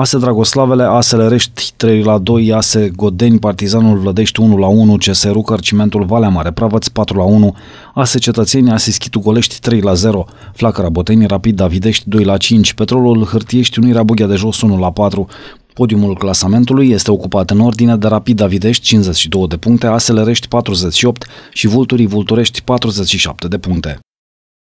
Ase Dragoslavele, Asele Rești 3 la 2, Ase Godeni, Partizanul Vlădești 1 la 1, CSRU Carcimentul Valea Mare Pravăț 4 la 1, Ase Cetățeni, Ase Schitu Golești 3 la 0, Flacăra Boteni, Rapid Davidești 2 la 5, Petrolul Hârtiești Unirea Bughea de Jos 1 la 4, Podiumul clasamentului este ocupat în ordine de Rapid Davidești 52 de puncte, Asele Rești 48 și Vulturii Vulturești 47 de puncte.